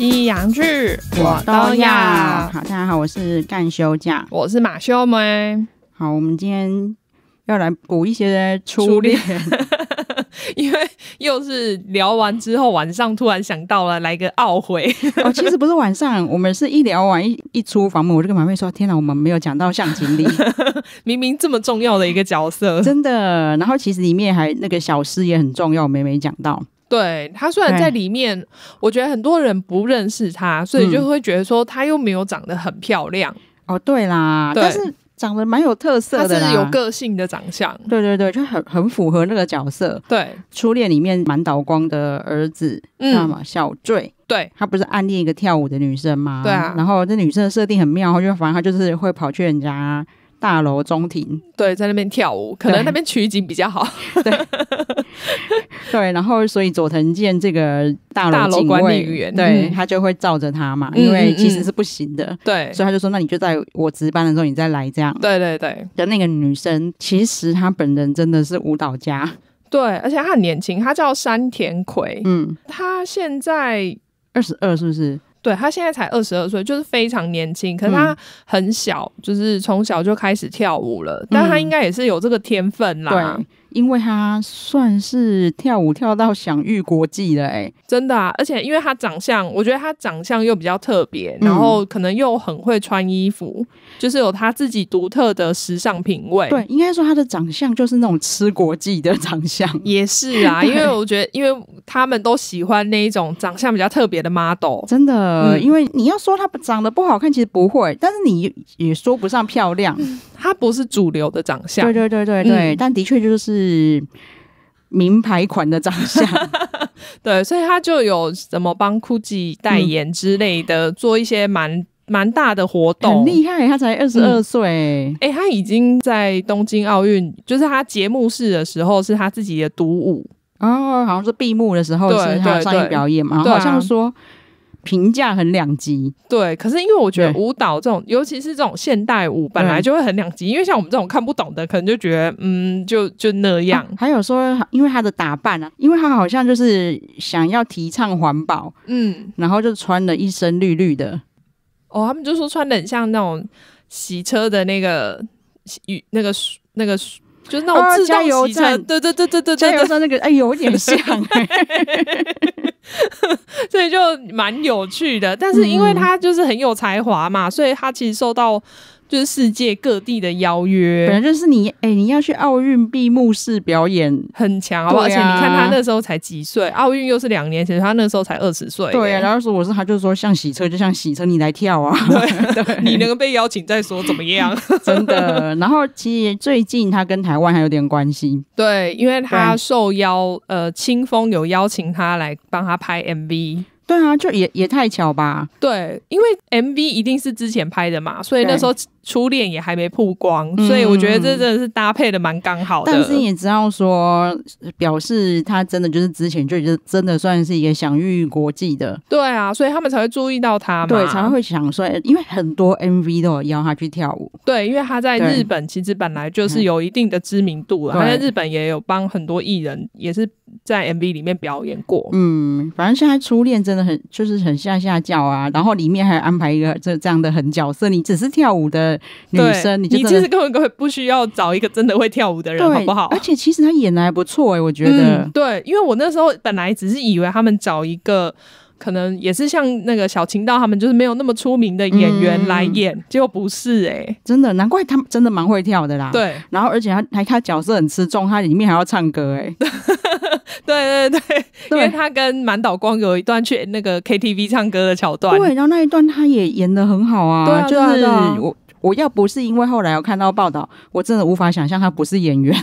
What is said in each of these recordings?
西洋剧我都要好，大家好，我是干休假，我是马修梅。好，我们今天要来补一些初恋，因为又是聊完之后晚上突然想到了来个懊悔。哦，其实不是晚上，我们是一聊完一一出房门，我就跟马妹说：天哪，我们没有讲到向井力，明明这么重要的一个角色，真的。然后其实里面还那个小诗也很重要，没没讲到。对他虽然在里面，我觉得很多人不认识他，所以就会觉得说他又没有长得很漂亮哦。对啦，但是长得蛮有特色的有个性的长相。对对对，就很很符合那个角色。对，初恋里面满岛光的儿子，嗯，道小坠。对，他不是暗恋一个跳舞的女生吗？对啊。然后这女生的设定很妙，然后就反正他就是会跑去人家大楼中庭，对，在那边跳舞，可能那边取景比较好。对。对，然后所以佐藤健这个大楼管理员，对他就会罩着他嘛，因为其实是不行的，对，所以他就说：“那你就在我值班的时候你再来这样。”对对对。的那个女生其实她本人真的是舞蹈家，对，而且她很年轻，她叫山田葵，嗯，她现在二十二，是不是？对，她现在才二十二岁，就是非常年轻，可是她很小，就是从小就开始跳舞了，但她应该也是有这个天分啦。对。因为他算是跳舞跳到享誉国际的哎，真的啊！而且因为他长相，我觉得他长相又比较特别，然后可能又很会穿衣服，就是有他自己独特的时尚品味。对，应该说他的长相就是那种吃国际的长相。也是啊，因为我觉得，因为他们都喜欢那一种长相比较特别的 model。真的，因为你要说他长得不好看，其实不会，但是你也说不上漂亮。他不是主流的长相，对对对对对，但的确就是名牌款的长相，对，所以他就有怎么帮酷 o i 代言之类的，做一些蛮蛮大的活动。很厉害，他才二十二岁，哎，他已经在东京奥运，就是他节目式的时候是他自己的独舞哦，好像是闭幕的时候是他上台表演嘛，好像说。评价很两级，对，可是因为我觉得舞蹈这种，尤其是这种现代舞，本来就会很两级，因为像我们这种看不懂的，可能就觉得嗯，就就那样。还有说，因为他的打扮啊，因为他好像就是想要提倡环保，嗯，然后就穿了一身绿绿的。哦，他们就说穿的很像那种洗车的那个与那个那个就是那种自动洗车，对对对对对，加油站那个，哎，有点像。所以就蛮有趣的，但是因为他就是很有才华嘛，所以他其实受到。就是世界各地的邀约，本来就是你哎，你要去奥运闭幕式表演，很强，好不好？而且你看他那时候才几岁，奥运又是两年前，他那时候才二十岁。对啊，然后说我是他，就说像洗车，就像洗车，你来跳啊，对，你能被邀请再说怎么样？真的。然后其实最近他跟台湾还有点关系，对，因为他受邀，呃，清风有邀请他来帮他拍 MV。对啊，就也也太巧吧？对，因为 MV 一定是之前拍的嘛，所以那时候。初恋也还没曝光，所以我觉得这真的是搭配的蛮刚好的。但是你也知道说，表示他真的就是之前就真的算是一个享誉国际的。对啊，所以他们才会注意到他嘛，对，才会会想说，因为很多 MV 都有邀他去跳舞。对，因为他在日本其实本来就是有一定的知名度了，他在日本也有帮很多艺人也是在 MV 里面表演过。嗯，反正现在初恋真的很就是很下下叫啊，然后里面还安排一个这这样的很角色，你只是跳舞的。女生，你你其实根本根本不需要找一个真的会跳舞的人，好不好？而且其实他演的还不错哎，我觉得。对，因为我那时候本来只是以为他们找一个可能也是像那个小情道他们，就是没有那么出名的演员来演，结果不是哎，真的难怪他们真的蛮会跳的啦。对，然后而且他还他角色很吃重，他里面还要唱歌哎。对对对，因为他跟满岛光有一段去那个 KTV 唱歌的桥段，对，然后那一段他也演的很好啊，就是我。我要不是因为后来有看到报道，我真的无法想象她不是演员。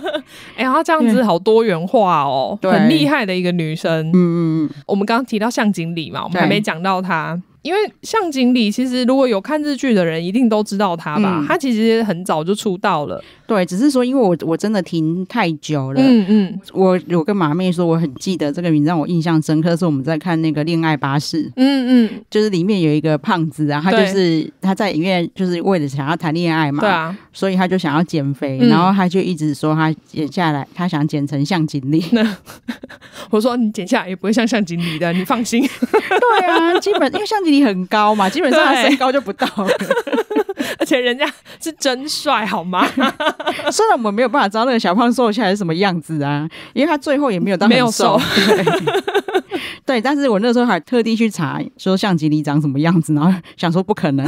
哎她这样子好多元化哦，很厉害的一个女生。嗯嗯嗯，我们刚刚提到向井理嘛，我们还没讲到她。因为向井里其实如果有看日剧的人，一定都知道他吧？他其实很早就出道了。对，只是说因为我我真的听太久了。嗯嗯，我有跟马妹说，我很记得这个名字让我印象深刻，是我们在看那个《恋爱巴士》。嗯嗯，就是里面有一个胖子，啊，他就是他在影院就是为了想要谈恋爱嘛，对啊，所以他就想要减肥，然后他就一直说他减下来，他想减成向井里。那 我说你减下来也不会像向井里的，你放心。对啊，基本因为向井。很高嘛，基本上他身高就不到了，而且人家是真帅好吗？虽然我们没有办法知道那个小胖瘦下来是什么样子啊，因为他最后也没有到有瘦。对，但是我那时候还特地去查，说相机里长什么样子，然后想说不可能。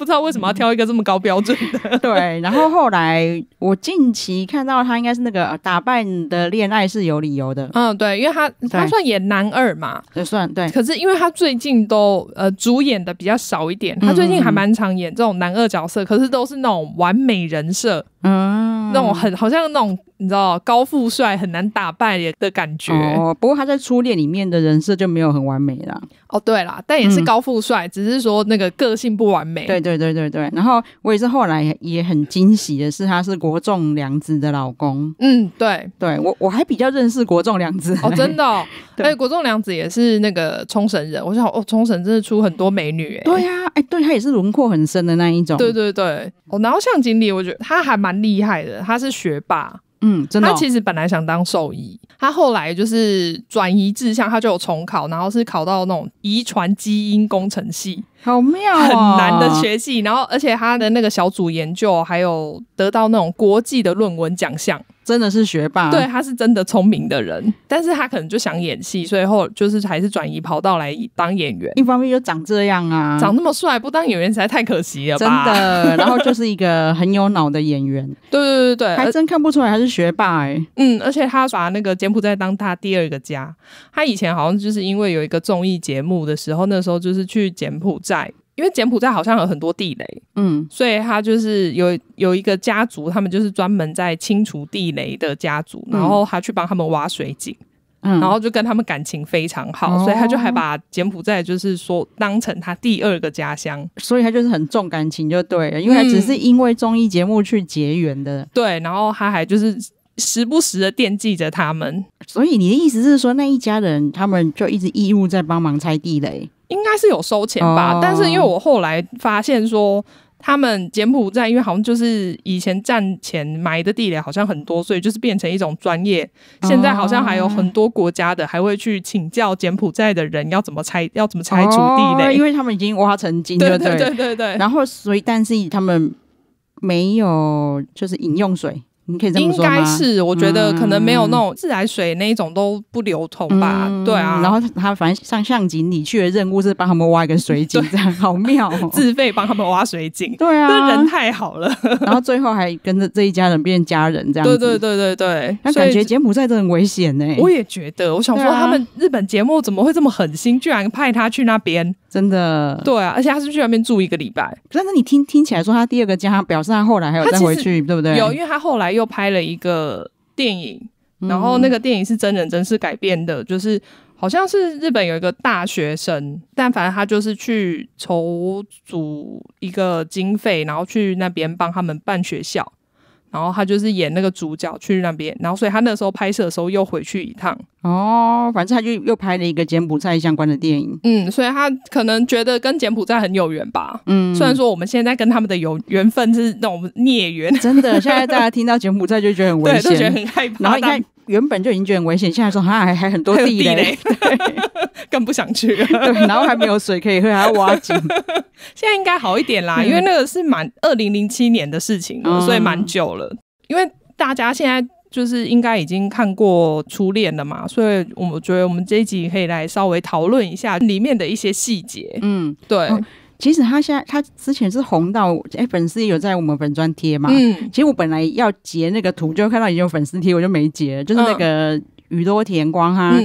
不知道为什么要挑一个这么高标准的？对，然后后来我近期看到他，应该是那个打扮的恋爱是有理由的。嗯，对，因为他他算演男二嘛，也算对。可是因为他最近都呃主演的比较少一点，他最近还蛮常演这种男二角色，可是都是那种完美人设。嗯，那种很好像那种你知道高富帅很难打败的感觉。哦，不过他在初恋里面的人设就没有很完美了。哦，对啦，但也是高富帅，只是说那个个性不完美。对对对对对。然后我也是后来也很惊喜的是，他是国仲良子的老公。嗯，对，对我我还比较认识国仲良子。哦，真的。哎，国仲良子也是那个冲绳人。我想，哦，冲绳真的出很多美女。哎，对呀，哎，对他也是轮廓很深的那一种。对对对。哦，然后像锦鲤，我觉得他还蛮。蛮厉害的，他是学霸，嗯，他其实本来想当兽医，他后来就是转移志向，他就有重考，然后是考到那种遗传基因工程系。好妙，很难的学戏，然后而且他的那个小组研究还有得到那种国际的论文奖项，真的是学霸。对，他是真的聪明的人，但是他可能就想演戏，所以后就是还是转移跑道来当演员。一方面就长这样啊，长那么帅，不当演员实在太可惜了吧？真的。然后就是一个很有脑的演员。对对对对对，还真看不出来他是学霸哎。嗯，而且他把那个柬埔寨当他第二个家。他以前好像就是因为有一个综艺节目的时候，那时候就是去柬埔寨。在，因为柬埔寨好像有很多地雷，嗯，所以他就是有有一个家族，他们就是专门在清除地雷的家族，然后他去帮他们挖水井，嗯，然后就跟他们感情非常好，所以他就还把柬埔寨就是说当成他第二个家乡，所以他就是很重感情，就对，了，因为他只是因为综艺节目去结缘的，对，然后他还就是时不时的惦记着他们，所以你的意思是说那一家人他们就一直义务在帮忙拆地雷。应该是有收钱吧，但是因为我后来发现说，他们柬埔寨因为好像就是以前战前埋的地雷好像很多，所以就是变成一种专业。现在好像还有很多国家的还会去请教柬埔寨的人要怎么拆，要怎么拆除地雷，因为他们已经挖成金，对对？对对对。然后，所以但是他们没有就是饮用水。你可以这么说应该是，我觉得可能没有那种自来水那一种都不流通吧。对啊，然后他反正上上井里去的任务是帮他们挖一个水井，这样好妙，自费帮他们挖水井。对啊，这人太好了。然后最后还跟着这一家人变家人，这样。对对对对对，那感觉柬埔寨真的很危险呢。我也觉得，我想说他们日本节目怎么会这么狠心，居然派他去那边？真的。对啊，而且他是去那边住一个礼拜。但是你听听起来说，他第二个家表示他后来还有再回去，对不对？有，因为他后来又。又拍了一个电影，然后那个电影是真人真事改编的，就是好像是日本有一个大学生，但反正他就是去筹组一个经费，然后去那边帮他们办学校。然后他就是演那个主角去那边，然后所以他那时候拍摄的时候又回去一趟哦，反正他就又拍了一个柬埔寨相关的电影。嗯，所以他可能觉得跟柬埔寨很有缘吧。嗯，虽然说我们现在跟他们的有缘分是那种孽缘，真的，现在大家听到柬埔寨就觉得很危险，都觉得很害怕。原本就已经觉得很危险，现在说好像还还很多地雷，更不想去。对，然后还没有水可以喝，还要挖井。现在应该好一点啦，因为那个是蛮二零零七年的事情了，所以蛮久了。因为大家现在就是应该已经看过初恋了嘛，所以我觉得我们这一集可以来稍微讨论一下里面的一些细节。嗯，对。其实他现在，他之前是红到哎，粉丝有在我们粉专贴嘛？嗯，其实我本来要截那个图，就看到已经有粉丝贴，我就没截，就是那个宇多田光，他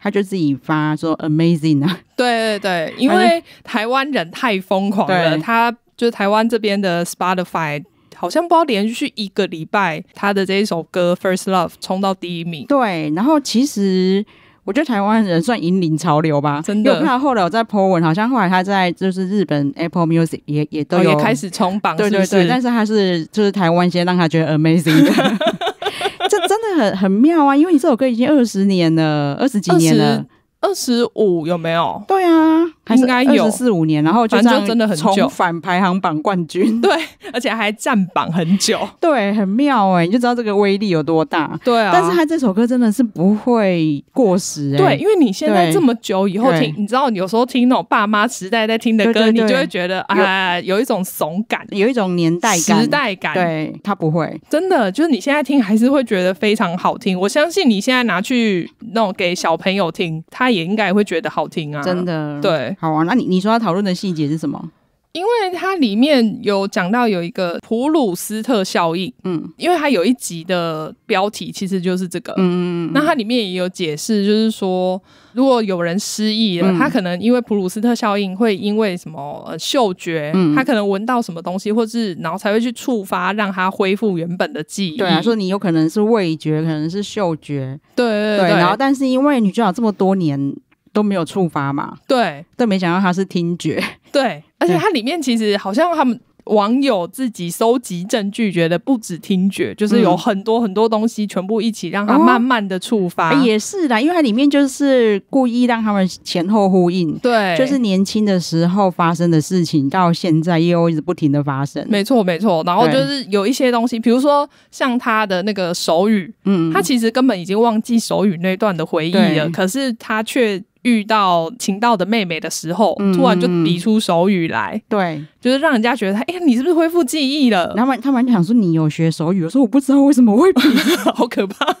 他就自己发说 amazing 啊。对对对，因为台湾人太疯狂了，他就台湾这边的 Spotify 好像不知道连续一个礼拜，他的这一首歌 First Love 冲到第一名。对，然后其实。我觉得台湾人算引领潮流吧，真的。因为他后来我在 po 文，好像后来他在就是日本 Apple Music 也也都有开始冲榜，对对对。但是他是就是台湾先让他觉得 amazing 的，这真的很很妙啊！因为你这首歌已经二十年了，二十几年了，二十五有没有？对啊。应该有四五年，然后就真的很重反排行榜冠军，对，而且还占榜很久，对，很妙哎，你就知道这个威力有多大，对。但是他这首歌真的是不会过时，对，因为你现在这么久以后听，你知道有时候听那种爸妈时代在听的歌，你就会觉得啊，有一种怂感，有一种年代感，时代感。对，他不会，真的就是你现在听还是会觉得非常好听。我相信你现在拿去那种给小朋友听，他也应该会觉得好听啊，真的，对。好啊，那你你说要讨论的细节是什么？因为它里面有讲到有一个普鲁斯特效应，嗯，因为它有一集的标题其实就是这个，嗯那它里面也有解释，就是说如果有人失忆了，他可能因为普鲁斯特效应会因为什么嗅觉，他可能闻到什么东西，或是然后才会去触发让他恢复原本的记忆。对啊，说你有可能是味觉，可能是嗅觉，对对。然后，但是因为女主角这么多年。都没有触发嘛？对，但没想到他是听觉，对，而且它里面其实好像他们网友自己收集证据，觉得不止听觉，就是有很多很多东西，全部一起让他慢慢的触发，也是的，因为它里面就是故意让他们前后呼应，对，就是年轻的时候发生的事情，到现在又一直不停的发生，没错没错，然后就是有一些东西，比如说像他的那个手语，嗯，他其实根本已经忘记手语那段的回忆了，可是他却。遇到秦道的妹妹的时候，突然就比出手语来，对，就是让人家觉得他，哎，你是不是恢复记忆了？他们他们想说你有学手语，我说我不知道为什么会比，好可怕。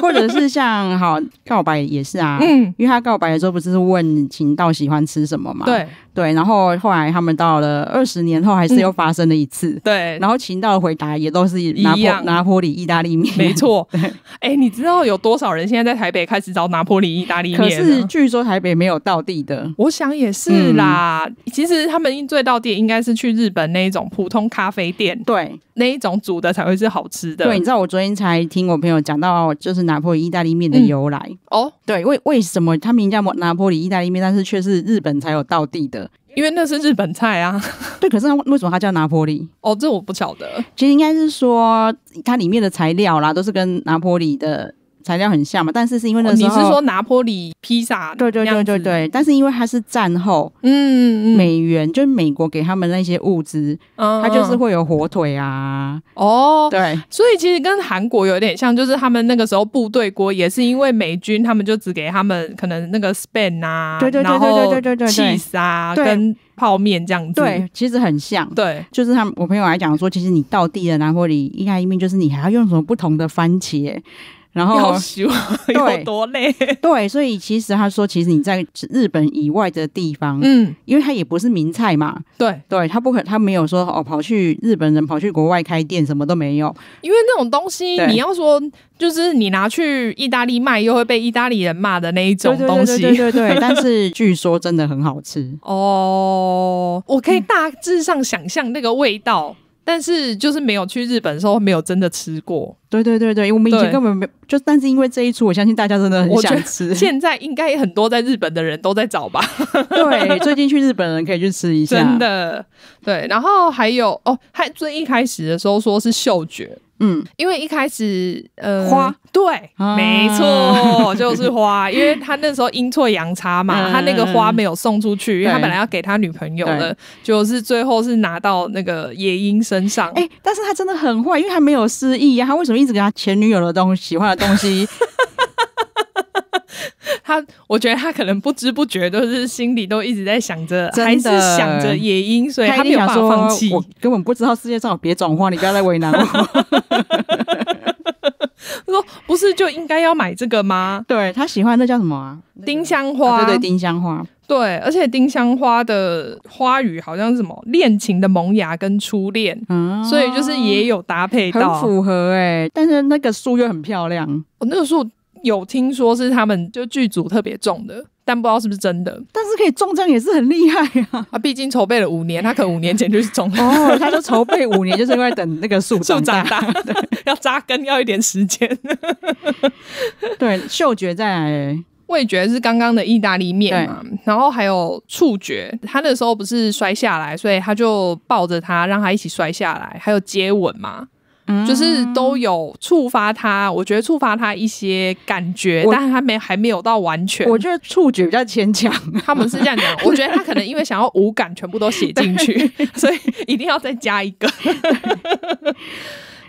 或者是像好告白也是啊，嗯，因为他告白的时候不是问秦道喜欢吃什么吗？对。对，然后后来他们到了二十年后，还是又发生了一次。对，然后秦道的回答也都是拿拿破里意大利面，没错。哎，你知道有多少人现在在台北开始找拿破里意大利面？可是据说台北没有到地的，我想也是啦。其实他们最到地应该是去日本那一种普通咖啡店，对，那一种煮的才会是好吃的。对，你知道我昨天才听我朋友讲到，就是拿破里意大利面的由来哦。对，为为什么他名叫拿破里意大利面，但是却是日本才有到地的？因为那是日本菜啊，对，可是为什么它叫拿破里？哦，这我不晓得。其实应该是说，它里面的材料啦，都是跟拿破里的。材料很像嘛，但是是因为那时候你是说拿坡里披萨？对对对对对。但是因为它是战后，嗯，美元就是美国给他们那些物资，嗯，它就是会有火腿啊。哦，对，所以其实跟韩国有点像，就是他们那个时候部队锅也是因为美军，他们就只给他们可能那个 span 啊，对对对对对对对 c h 跟泡面这样子。对，其实很像。对，就是他我朋友来讲说，其实你到地的拿破里意大利面，就是你还要用什么不同的番茄。然后修 有多累？对，所以其实他说，其实你在日本以外的地方，嗯，因为它也不是名菜嘛，对，对他不可，他没有说哦，跑去日本人跑去国外开店什么都没有，因为那种东西你要说就是你拿去意大利卖，又会被意大利人骂的那一种东西，对对对。但是据说真的很好吃哦，我可以大致上想象那个味道。但是就是没有去日本的时候没有真的吃过，对对对对，因为我们以前根本没就，但是因为这一出，我相信大家真的很想吃。现在应该很多在日本的人都在找吧？对，最近去日本人可以去吃一下。真的，对，然后还有哦，还最一开始的时候说是嗅觉。嗯，因为一开始，呃，花对，没错，就是花，因为他那时候阴错阳差嘛，他那个花没有送出去，因为他本来要给他女朋友的，就是最后是拿到那个野莺身上。哎，但是他真的很坏，因为他没有失忆呀，他为什么一直给他前女友的东西，喜欢的东西？他，我觉得他可能不知不觉都是心里都一直在想着，还是想着野樱，所以他没有法放弃。我根本不知道世界上有别种花，你不要再为难我。他说：“不是就应该要买这个吗？”对他喜欢那叫什么啊？丁香花。对对，丁香花。对，而且丁香花的花语好像是什么？恋情的萌芽跟初恋。嗯，所以就是也有搭配，很符合哎。但是那个树又很漂亮，我那个树。有听说是他们就剧组特别重的，但不知道是不是真的。但是可以中奖也是很厉害啊！啊，毕竟筹备了五年，他可能五年前就是中了。哦，他说筹备五年就是因为等那个树长大，要扎根要一点时间。对，嗅觉再来，味觉是刚刚的意大利面嘛，然后还有触觉。他那时候不是摔下来，所以他就抱着他，让他一起摔下来，还有接吻嘛。就是都有触发他，我觉得触发他一些感觉，但是他没还没有到完全。我觉得触觉比较牵强，他们是这样讲。我觉得他可能因为想要五感全部都写进去，所以一定要再加一个。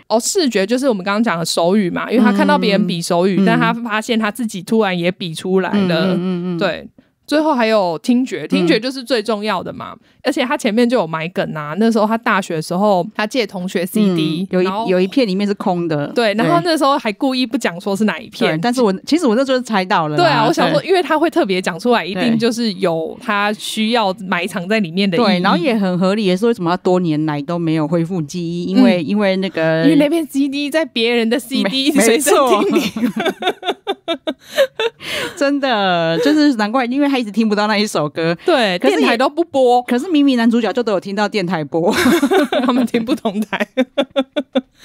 哦，视觉就是我们刚刚讲的手语嘛，因为他看到别人比手语，但他发现他自己突然也比出来了。嗯嗯嗯，对。最后还有听觉，听觉就是最重要的嘛。而且他前面就有埋梗啊，那时候他大学的时候，他借同学 CD，有一有一片里面是空的，对。然后那时候还故意不讲说是哪一片，但是我其实我那时候猜到了。对啊，我想说，因为他会特别讲出来，一定就是有他需要埋藏在里面的。对，然后也很合理也是，为什么他多年来都没有恢复记忆？因为因为那个，因为那片 CD 在别人的 CD，没错。真的，就是难怪，因为还。一直听不到那一首歌，对，电台都不播。可是明明男主角就都有听到电台播，他们听不同台，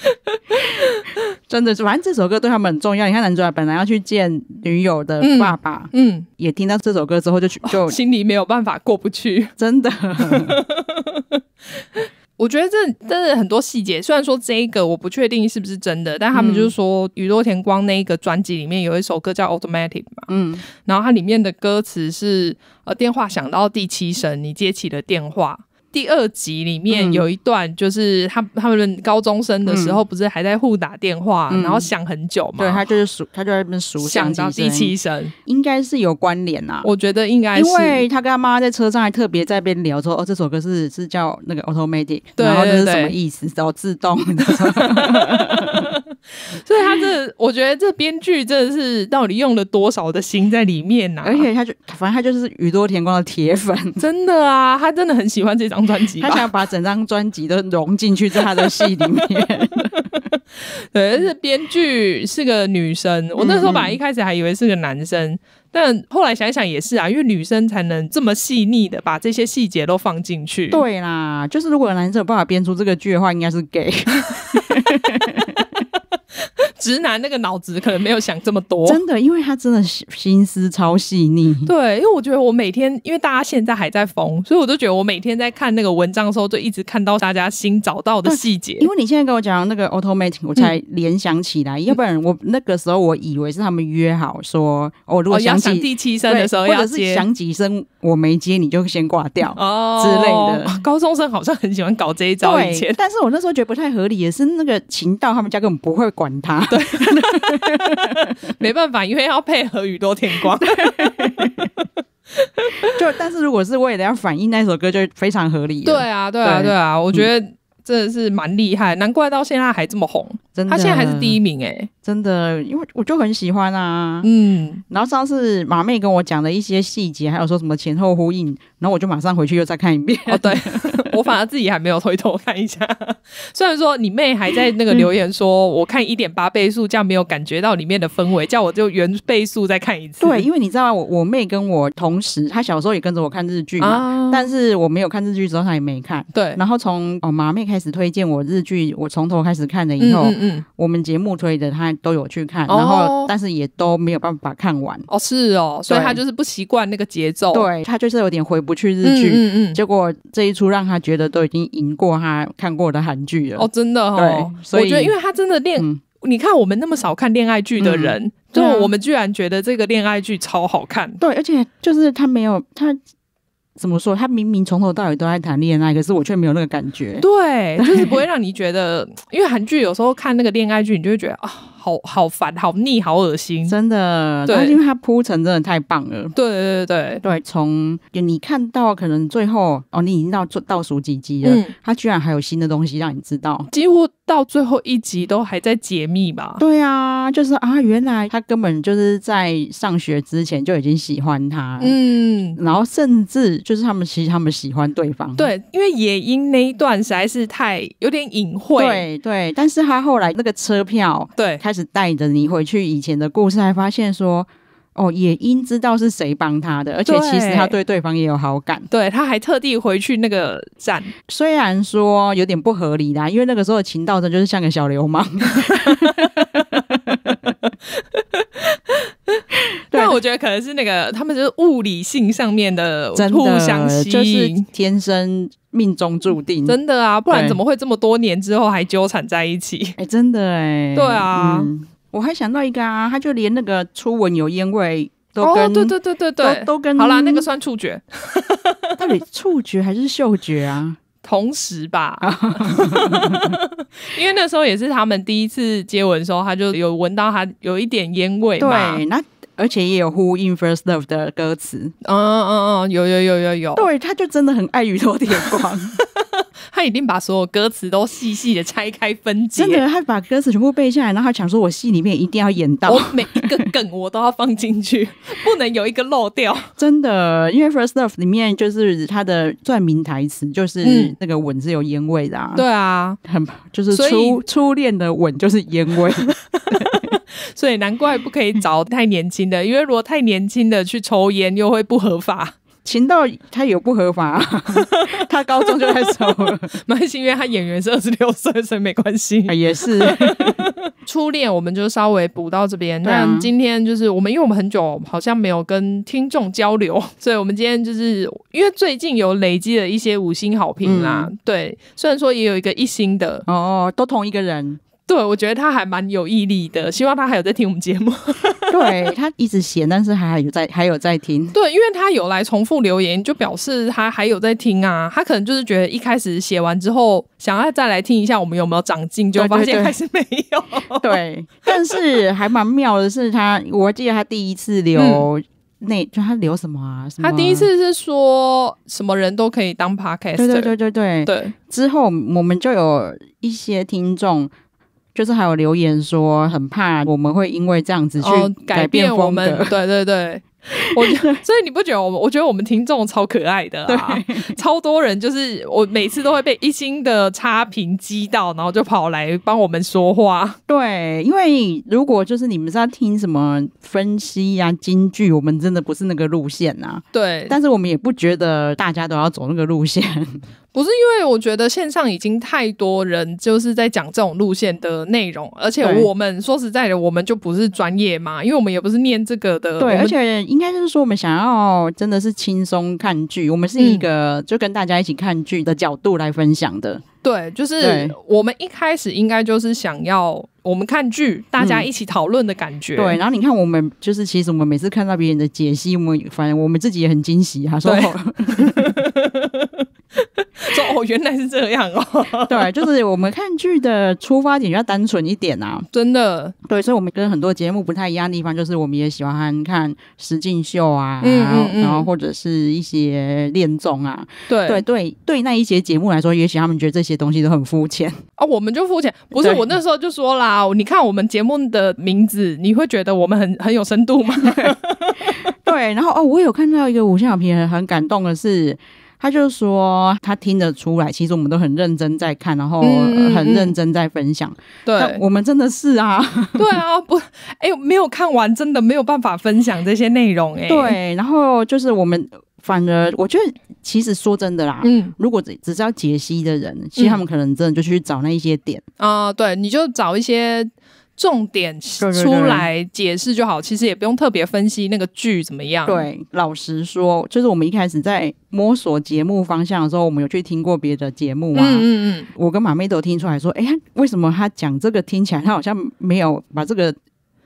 真的是。反正这首歌对他们很重要。你看男主角本来要去见女友的爸爸，嗯，也听到这首歌之后就就 心里没有办法过不去，真的。我觉得这真的很多细节。虽然说这个我不确定是不是真的，但他们就是说，宇多田光那一个专辑里面有一首歌叫《Automatic》嘛，嗯，然后它里面的歌词是：呃，电话响到第七声，你接起了电话。第二集里面有一段，就是他他们高中生的时候，不是还在互打电话，然后想很久嘛？对他就是数，他就在那边数，想到第七声，应该是有关联啊。我觉得应该，是，因为他跟他妈妈在车上还特别在边聊说，哦，这首歌是是叫那个《Automatic》，然后这是什么意思？然后自动的。所以他这，我觉得这编剧真的是到底用了多少的心在里面呐？而且他就，反正他就是宇多田光的铁粉，真的啊，他真的很喜欢这张专辑，他想把整张专辑都融进去在他的戏里面。对，而且编剧是个女生，我那时候本来一开始还以为是个男生，但后来想想也是啊，因为女生才能这么细腻的把这些细节都放进去。对啦，就是如果男生有办法编出这个剧的话，应该是 gay。直男那个脑子可能没有想这么多，真的，因为他真的心思超细腻。对，因为我觉得我每天，因为大家现在还在疯，所以我就觉得我每天在看那个文章的时候，就一直看到大家新找到的细节。因为你现在跟我讲那个 automatic，我才联想起来，要不然我那个时候我以为是他们约好说，哦，如果响起第 七声的时候，或者是响几声我没接，你就先挂掉哦之类的。高中生好像很喜欢搞这一招以前，但是我那时候觉得不太合理，也是那个情到他们家根本不会管他。对，没办法，因为要配合宇多田光。就，但是如果是为了反映那首歌，就非常合理。对啊，对啊，对啊，我觉得。真的是蛮厉害，难怪到现在还这么红。真的，他现在还是第一名哎，真的，因为我就很喜欢啊。嗯，然后上次马妹跟我讲的一些细节，还有说什么前后呼应，然后我就马上回去又再看一遍。哦，对，我反而自己还没有回头看一下。虽然说你妹还在那个留言说，我看一点八倍速，这样没有感觉到里面的氛围，叫我就原倍速再看一次。对，因为你知道我，我妹跟我同时，她小时候也跟着我看日剧嘛。但是我没有看日剧之后，他也没看。对，然后从哦马妹开始推荐我日剧，我从头开始看了以后，嗯嗯，我们节目推的他都有去看，然后但是也都没有办法看完。哦，是哦，所以他就是不习惯那个节奏。对，他就是有点回不去日剧。嗯嗯。结果这一出让他觉得都已经赢过他看过的韩剧了。哦，真的哦。对。所以我觉得，因为他真的恋，你看我们那么少看恋爱剧的人，就我们居然觉得这个恋爱剧超好看。对，而且就是他没有他。怎么说？他明明从头到尾都在谈恋爱，可是我却没有那个感觉。对，就是不会让你觉得，因为韩剧有时候看那个恋爱剧，你就会觉得啊。好好烦，好腻，好恶心，真的。对，因为它铺陈真的太棒了。对对对对对，从你看到可能最后哦，你已经到倒数几集了，他居然还有新的东西让你知道。几乎到最后一集都还在解密吧？对啊，就是啊，原来他根本就是在上学之前就已经喜欢他。嗯，然后甚至就是他们其实他们喜欢对方。对，因为野樱那一段实在是太有点隐晦。对对，但是他后来那个车票，对，他。是带着你回去以前的故事，还发现说，哦，也应知道是谁帮他的，而且其实他对对方也有好感，对，他还特地回去那个站，虽然说有点不合理啦，因为那个时候的情道真就是像个小流氓。我觉得可能是那个他们就是物理性上面的互相吸，就是天生命中注定，真的啊，不然怎么会这么多年之后还纠缠在一起？哎，真的哎，对啊，我还想到一个啊，他就连那个初吻有烟味都跟，对对对对对，都跟好啦，那个算触觉，到底触觉还是嗅觉啊？同时吧，因为那时候也是他们第一次接吻的时候，他就有闻到他有一点烟味对，那。而且也有呼应《First Love》的歌词，嗯嗯嗯，有有有有有，对，他就真的很爱雨多眼光，他已经把所有歌词都细细的拆开分解，真的，他把歌词全部背下来，然后他想说，我戏里面一定要演到，我每一个梗我都要放进去，不能有一个漏掉。真的，因为《First Love》里面就是他的最名台词，就是那个吻是有烟味的，对啊，很就是初初恋的吻就是烟味。所以难怪不可以找太年轻的，因为如果太年轻的去抽烟又会不合法。秦 道他也不合法，他高中就在抽，了，蛮幸运，他演员是二十六岁，所以没关系。也是，初恋我们就稍微补到这边。那今天就是我们，因为我们很久好像没有跟听众交流，所以我们今天就是因为最近有累积了一些五星好评啦。对，虽然说也有一个一星的，哦，都同一个人。对，我觉得他还蛮有毅力的。希望他还有在听我们节目。对他一直写，但是还有在还有在听。对，因为他有来重复留言，就表示他还有在听啊。他可能就是觉得一开始写完之后，想要再来听一下我们有没有长进，就发现还是没有。对，但是还蛮妙的是，他我记得他第一次留，那就他留什么啊？他第一次是说什么人都可以当 podcast。对对对对对。之后我们就有一些听众。就是还有留言说很怕我们会因为这样子去改变我们。对对对。我觉得，所以你不觉得我们？我觉得我们听众超可爱的啊，超多人就是我每次都会被一星的差评激到，然后就跑来帮我们说话。对，因为如果就是你们是要听什么分析呀、京剧，我们真的不是那个路线啊。对，但是我们也不觉得大家都要走那个路线，不是因为我觉得线上已经太多人就是在讲这种路线的内容，而且我们说实在的，我们就不是专业嘛，因为我们也不是念这个的。对，而且。应该就是说，我们想要真的是轻松看剧，我们是一个就跟大家一起看剧的角度来分享的。对，就是我们一开始应该就是想要我们看剧，大家一起讨论的感觉。对，然后你看我们就是其实我们每次看到别人的解析，我们反正我们自己也很惊喜。他说。原来是这样哦，对，就是我们看剧的出发点要单纯一点啊，真的。对，所以，我们跟很多节目不太一样的地方，就是我们也喜欢看看实境秀啊，嗯，然后或者是一些恋综啊，对，对，对，对，那一些节目来说，也许他们觉得这些东西都很肤浅啊，我们就肤浅，不是？我那时候就说啦，你看我们节目的名字，你会觉得我们很很有深度吗？对，然后哦，我有看到一个五星好评，很感动的是。他就说他听得出来，其实我们都很认真在看，然后很认真在分享。对，我们真的是啊，对啊，不，哎没有看完真的没有办法分享这些内容哎。对，然后就是我们反而我觉得，其实说真的啦，嗯，如果只只是要解析的人，其实他们可能真的就去找那一些点啊，对，你就找一些。重点出来解释就好，其实也不用特别分析那个剧怎么样。对，老实说，就是我们一开始在摸索节目方向的时候，我们有去听过别的节目啊。嗯嗯嗯，我跟马妹都听出来说，哎，为什么他讲这个听起来他好像没有把这个。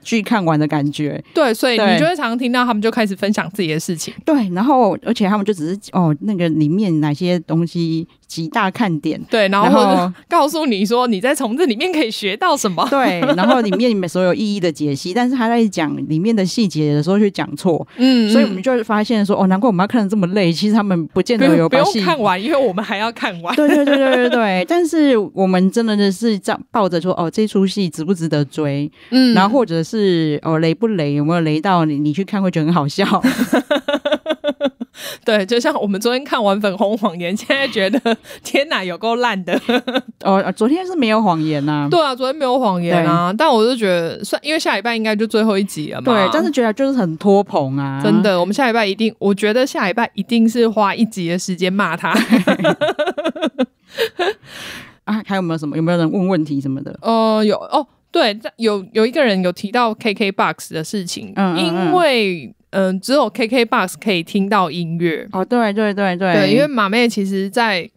剧看完的感觉，对，所以你就会常常听到他们就开始分享自己的事情，对，然后而且他们就只是哦，那个里面哪些东西几大看点，对，然后告诉你说你在从这里面可以学到什么，对，然后里面里面所有意义的解析，但是他在讲里面的细节的时候去讲错，嗯，所以我们就会发现说哦，难怪我们要看的这么累，其实他们不见得有不用看完，因为我们还要看完，对对对对对，但是我们真的就是样抱着说哦，这出戏值不值得追，嗯，然后或者是。是哦，雷不雷？有没有雷到你？你去看会觉得很好笑。对，就像我们昨天看完《粉红谎言》，现在觉得 天哪，有够烂的。哦，昨天是没有谎言呐。对啊，昨天没有谎言啊。但我就觉得，算因为下礼拜应该就最后一集了。对，但是觉得就是很拖棚啊。真的，我们下礼拜一定，我觉得下礼拜一定是花一集的时间骂他。啊，还有没有什么？有没有人问问题什么的？哦，有哦。对，有有一个人有提到 KK Box 的事情，嗯，因为嗯，只有 KK Box 可以听到音乐哦。对对对对，因为马妹其实在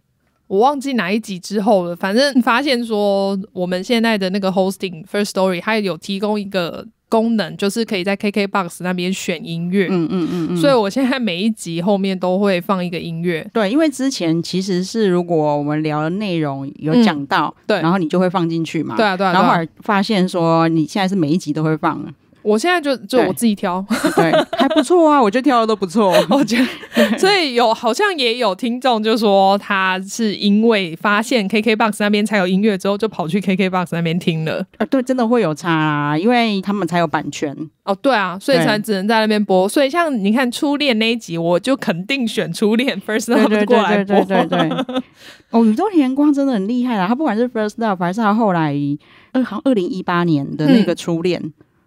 我忘记哪一集之后了，反正发现说我们现在的那个 Hosting First Story，它有提供一个。功能就是可以在 KKBOX 那边选音乐，嗯嗯嗯，所以我现在每一集后面都会放一个音乐，对，因为之前其实是如果我们聊的内容有讲到，对，然后你就会放进去嘛，对啊对啊，然后后来发现说你现在是每一集都会放。我现在就就我自己挑，还不错啊，我觉得挑的都不错。我觉得，所以有好像也有听众就说，他是因为发现 KK box 那边才有音乐之后，就跑去 KK box 那边听了。啊，对，真的会有差啊，因为他们才有版权。哦，对啊，所以才只能在那边播。所以像你看《初恋》那一集，我就肯定选《初恋》First Love 过来播。哦，宇宙天光真的很厉害啊！他不管是 First Love，还是他后来，二好像二零一八年的那个《初恋》。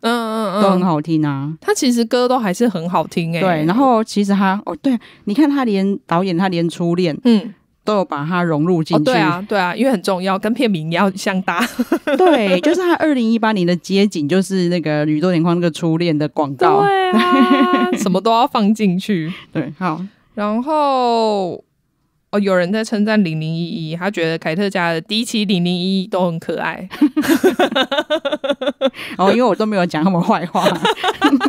嗯嗯，都很好听啊。他其实歌都还是很好听哎。对，然后其实他哦，对，你看他连导演他连初恋，嗯，都有把它融入进去啊，对啊，因为很重要，跟片名要相搭。对，就是他二零一八年的街景，就是那个宇宙联框那个初恋的广告，对啊，什么都要放进去。对，好，然后。有人在称赞零零一一，他觉得凯特家的第一期零零一一都很可爱。然 后因为我都没有讲他们坏话，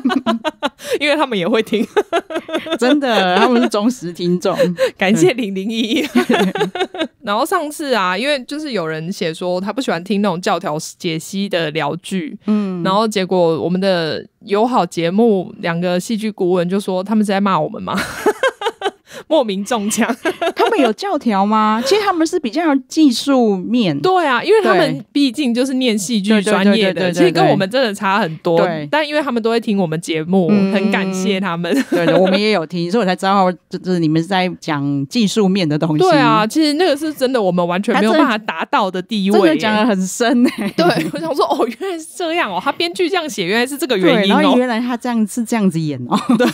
因为他们也会听，真的，他们是忠实听众。感谢零零一一。然后上次啊，因为就是有人写说他不喜欢听那种教条解析的聊剧，嗯，然后结果我们的友好节目两个戏剧顾问就说他们是在骂我们嘛。莫名中枪。他们有教条吗？其实他们是比较技术面，对啊，因为他们毕竟就是念戏剧专业的，其实跟我们真的差很多。对，但因为他们都会听我们节目，很感谢他们。对我们也有听，所以我才知道，就是你们在讲技术面的东西。对啊，其实那个是真的，我们完全没有办法达到的地位。讲的很深呢。对，我想说哦，原来是这样哦，他编剧这样写，原来是这个原因哦。原来他这样是这样子演哦。对，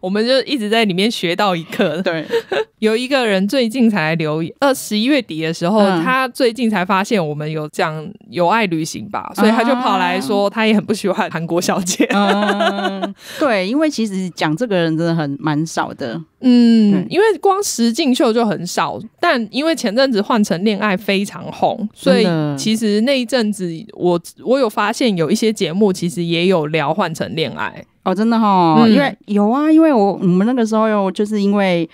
我们就一直在里面学。到一刻，对，有一个人最近才留，呃，十一月底的时候，他最近才发现我们有讲有爱旅行吧，所以他就跑来说他也很不喜欢韩国小姐。对，因为其实讲这个人真的很蛮少的，嗯，因为光实境秀就很少，但因为前阵子换成恋爱非常红，所以其实那一阵子我我有发现有一些节目其实也有聊换成恋爱。哦，真的哈，因为有啊，因为我我们那个时候又就是因为。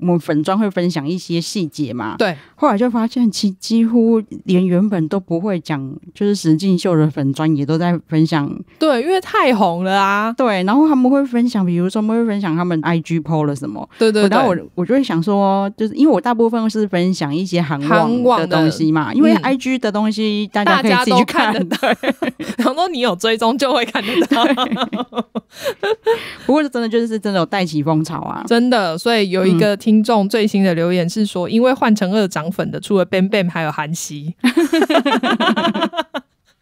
我们粉砖会分享一些细节嘛？对，后来就发现其几乎连原本都不会讲，就是石进秀的粉砖也都在分享。对，因为太红了啊。对，然后他们会分享，比如说他们会分享他们 IG p o 了什么。对对。然后我我就会想说，就是因为我大部分是分享一些韩网的东西嘛，因为 IG 的东西大家可以自己看的，对。然 后你有追踪就会看得到。不过真的就是真的有带起风潮啊！真的，所以有一个。听众最新的留言是说，因为换成二涨粉的，除了 Ben Ben，还有韩熙。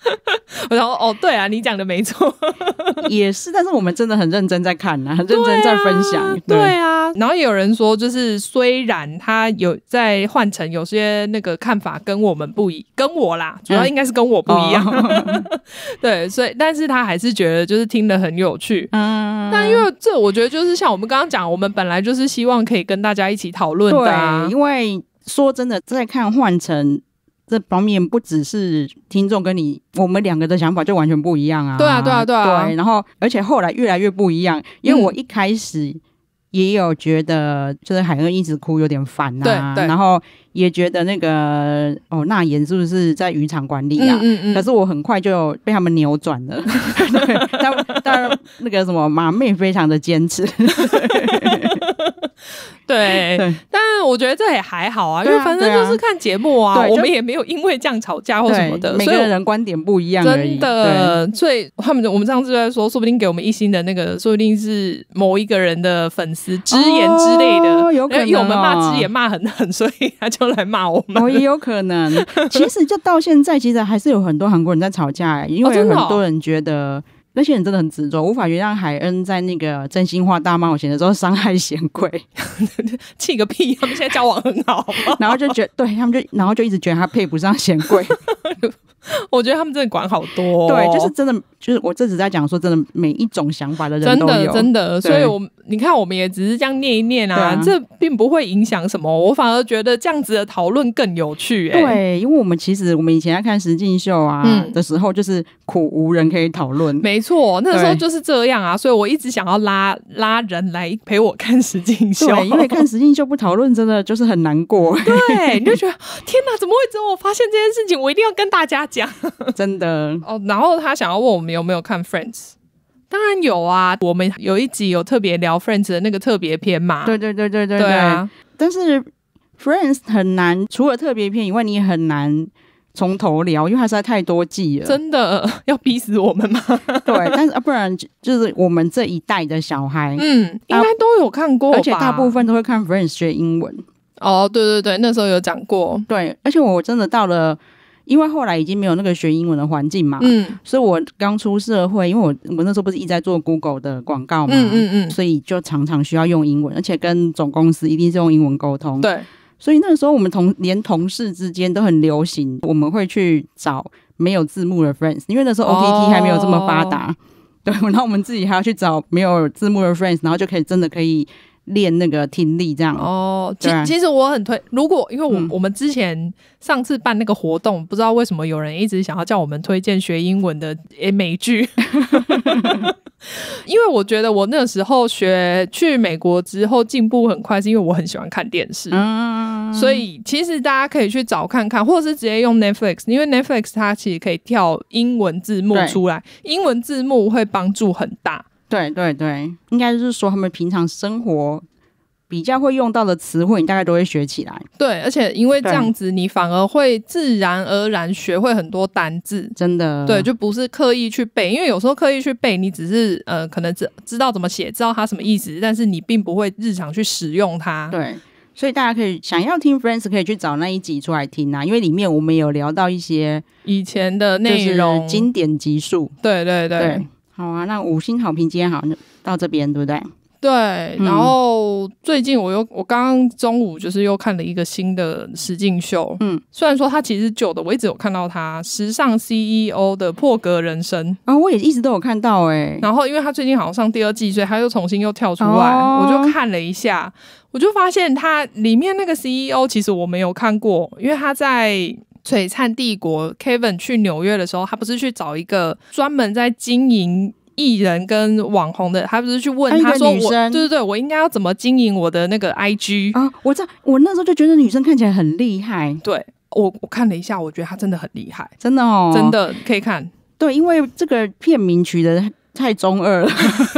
我说，哦，对啊，你讲的没错，也是。但是我们真的很认真在看呐，认真在分享。对啊，然后也有人说，就是虽然他有在换成有些那个看法跟我们不一，跟我啦，主要应该是跟我不一样。对，所以但是他还是觉得就是听得很有趣。嗯，但因为这我觉得就是像我们刚刚讲，我们本来就是希望可以跟大家一起讨论的、啊，因为说真的，在看换乘。这方面不只是听众跟你我们两个的想法就完全不一样啊！对啊，对啊，对啊！然后，而且后来越来越不一样，因为我一开始也有觉得，就是海恩一直哭有点烦啊，对对。然后也觉得那个哦，那言是不是在渔场管理啊？嗯嗯嗯。可是我很快就被他们扭转了，对。但但那个什么马妹非常的坚持。对，但我觉得这也还好啊，因为反正就是看节目啊，我们也没有因为这样吵架或什么的，每个人观点不一样，真的。所以他们我们上次就在说，说不定给我们一心的那个，说不定是某一个人的粉丝之言之类的，有可能我们骂之言骂很狠，所以他就来骂我们，也有可能。其实就到现在，其实还是有很多韩国人在吵架，因为很多人觉得。那些人真的很执着，无法原谅海恩在那个真心话大冒险的时候伤害贤贵，气个屁！他们现在交往很好，然后就觉对他们就，然后就一直觉得他配不上贤贵。我觉得他们真的管好多，对，就是真的，就是我这直在讲说，真的每一种想法的人都有，真的，所以，我你看，我们也只是这样念一念啊，这并不会影响什么，我反而觉得这样子的讨论更有趣，哎，对，因为我们其实我们以前在看实境秀啊的时候，就是苦无人可以讨论，没错，那时候就是这样啊，所以我一直想要拉拉人来陪我看实境秀，因为看实境秀不讨论真的就是很难过，对，你就觉得天哪，怎么会？只有我发现这件事情，我一定要跟大家。讲真的哦，然后他想要问我们有没有看 Friends，当然有啊，我们有一集有特别聊 Friends 的那个特别篇嘛。对对对对对对啊！但是 Friends 很难，除了特别篇以外，你也很难从头聊，因为它实在太多季了。真的 要逼死我们吗？对，但是啊，不然就是我们这一代的小孩，嗯，应该都有看过，而且大部分都会看 Friends 学英文。哦，对对对，那时候有讲过。对，而且我真的到了。因为后来已经没有那个学英文的环境嘛，嗯，所以我刚出社会，因为我我那时候不是一直在做 Google 的广告嘛，嗯嗯嗯，所以就常常需要用英文，而且跟总公司一定是用英文沟通，对，所以那时候我们同连同事之间都很流行，我们会去找没有字幕的 Friends，因为那时候 OTT 还没有这么发达，对，然后我们自己还要去找没有字幕的 Friends，然后就可以真的可以。练那个听力，这样哦。其其实我很推，如果因为我我们之前上次办那个活动，不知道为什么有人一直想要叫我们推荐学英文的诶美剧，因为我觉得我那个时候学去美国之后进步很快，是因为我很喜欢看电视，所以其实大家可以去找看看，或者是直接用 Netflix，因为 Netflix 它其实可以跳英文字幕出来，英文字幕会帮助很大。对对对，应该就是说，他们平常生活比较会用到的词汇，你大概都会学起来。对，而且因为这样子，你反而会自然而然学会很多单字。真的，对，就不是刻意去背，因为有时候刻意去背，你只是呃，可能知知道怎么写，知道它什么意思，但是你并不会日常去使用它。对，所以大家可以想要听 Friends，可以去找那一集出来听啊，因为里面我们有聊到一些以前的内容，经典集数。对对对。好啊，那五星好评今天好像到这边，对不对？对。然后最近我又，我刚刚中午就是又看了一个新的实镜秀。嗯，虽然说他其实旧的，我一直有看到他时尚 CEO 的破格人生啊，我也一直都有看到哎。然后因为他最近好像上第二季，所以他又重新又跳出来，我就看了一下，我就发现他里面那个 CEO 其实我没有看过，因为他在。璀璨帝国，Kevin 去纽约的时候，他不是去找一个专门在经营艺人跟网红的，他不是去问他说：“我，对对对，我应该要怎么经营我的那个 IG？” 啊，我这我那时候就觉得女生看起来很厉害，对我我看了一下，我觉得她真的很厉害，真的哦，真的可以看。对，因为这个片名取的。太中二了！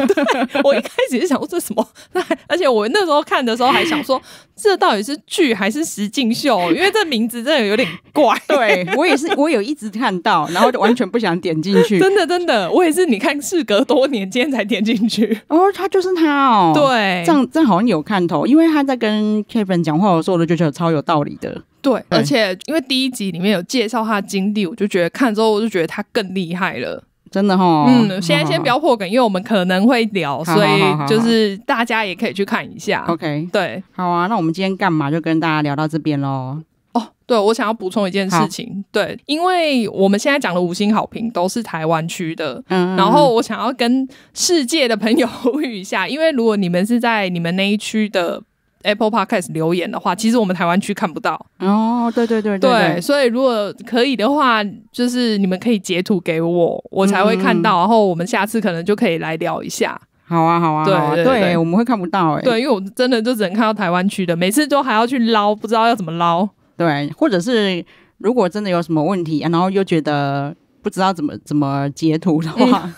我一开始是想，说这什么？而且我那时候看的时候，还想说，这到底是剧还是实敬秀？因为这名字真的有点怪。对我也是，我有一直看到，然后就完全不想点进去。真的，真的，我也是。你看，事隔多年，今天才点进去。哦，他就是他哦。对，这样这样好像有看头，因为他在跟 Kevin 讲话的时候，我就觉得超有道理的。对，而且因为第一集里面有介绍他的经历，我就觉得看之后，我就觉得他更厉害了。真的哈，嗯，现在先不要破梗，因为我们可能会聊，所以就是大家也可以去看一下。OK，对，好啊，那我们今天干嘛就跟大家聊到这边喽。哦，对我想要补充一件事情，对，因为我们现在讲的五星好评都是台湾区的，嗯，然后我想要跟世界的朋友呼吁一下，因为如果你们是在你们那一区的。Apple Podcast 留言的话，其实我们台湾区看不到哦。对对对对，所以如果可以的话，就是你们可以截图给我，我才会看到。然后我们下次可能就可以来聊一下。好啊，好啊，对对，我们会看不到哎。对，因为我真的就只能看到台湾区的，每次都还要去捞，不知道要怎么捞。对，或者是如果真的有什么问题，然后又觉得不知道怎么怎么截图的话。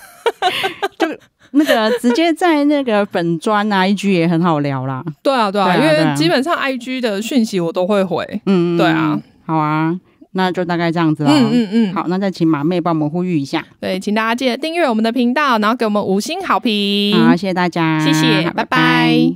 那个直接在那个粉砖啊，IG 也很好聊啦。对啊，对啊，因为基本上 IG 的讯息我都会回。嗯，对啊，好啊，那就大概这样子啦。嗯嗯嗯，好，那再请马妹帮我们呼吁一下。对，请大家记得订阅我们的频道，然后给我们五星好评。好，谢谢大家，谢谢，拜拜。